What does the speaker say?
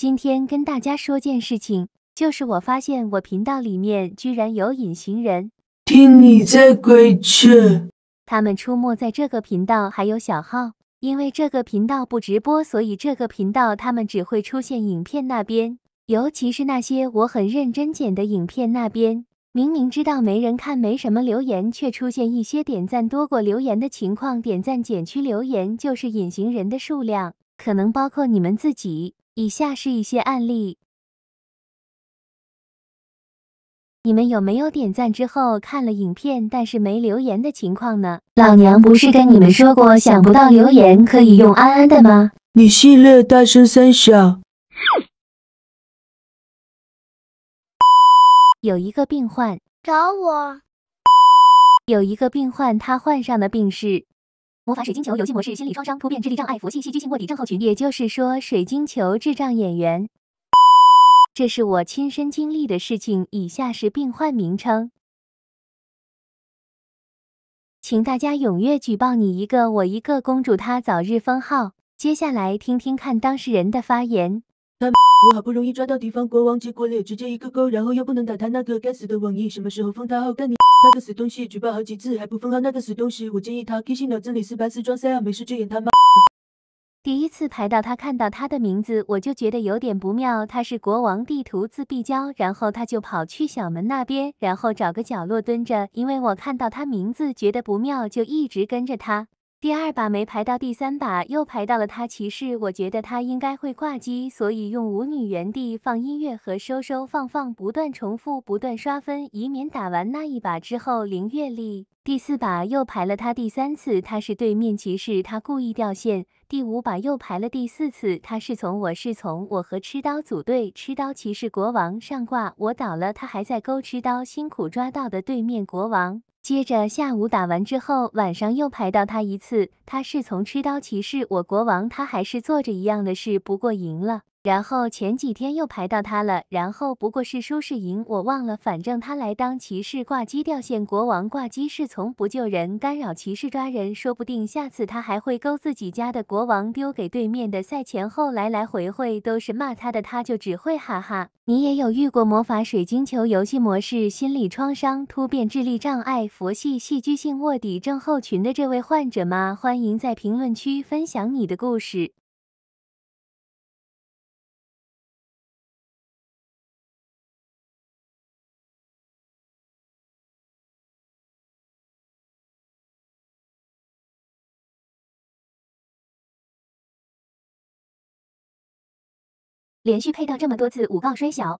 今天跟大家说件事情，就是我发现我频道里面居然有隐形人。听你在鬼扯。他们出没在这个频道，还有小号。因为这个频道不直播，所以这个频道他们只会出现影片那边，尤其是那些我很认真剪的影片那边。明明知道没人看，没什么留言，却出现一些点赞多过留言的情况。点赞减去留言就是隐形人的数量。可能包括你们自己。以下是一些案例，你们有没有点赞之后看了影片，但是没留言的情况呢？老娘不是跟你们说过，想不到留言可以用安安的吗？你系列大声三下。有一个病患找我，有一个病患，他患上的病是。魔法水晶球游戏模式，心理创伤，突变，智力障碍，佛系，戏剧性卧底症候群。也就是说，水晶球智障演员。这是我亲身经历的事情。以下是病患名称，请大家踊跃举报，你一个我一个，公主她早日封号。接下来听听看当事人的发言。他我好不容易抓到敌方国王，结果脸直接一个勾，然后又不能打他那个该死的网易，什么时候封他号？干你！那个死东西举报好几次还不封号，那个死东西，我建议他 K 心脑子里是白斯装塞啊，没事就演他妈。第一次排到他看到他的名字，我就觉得有点不妙，他是国王地图自闭胶，然后他就跑去小门那边，然后找个角落蹲着，因为我看到他名字觉得不妙，就一直跟着他。第二把没排到，第三把又排到了他骑士，我觉得他应该会挂机，所以用舞女原地放音乐和收收放放不断重复，不断刷分，以免打完那一把之后零阅历。第四把又排了他第三次，他是对面骑士，他故意掉线。第五把又排了第四次，他是从我是从我和吃刀组队，吃刀骑士国王上挂，我倒了，他还在勾吃刀，辛苦抓到的对面国王。接着下午打完之后，晚上又排到他一次。他是从吃刀骑士，我国王，他还是做着一样的事，不过赢了。然后前几天又排到他了，然后不过是输是赢我忘了，反正他来当骑士挂机掉线，国王挂机侍从不救人，干扰骑士抓人，说不定下次他还会勾自己家的国王丢给对面的。赛前后来来回回都是骂他的，他就只会哈哈。你也有遇过魔法水晶球游戏模式心理创伤突变智力障碍佛系戏剧性卧底症候群的这位患者吗？欢迎在评论区分享你的故事。连续配到这么多次五杠衰小。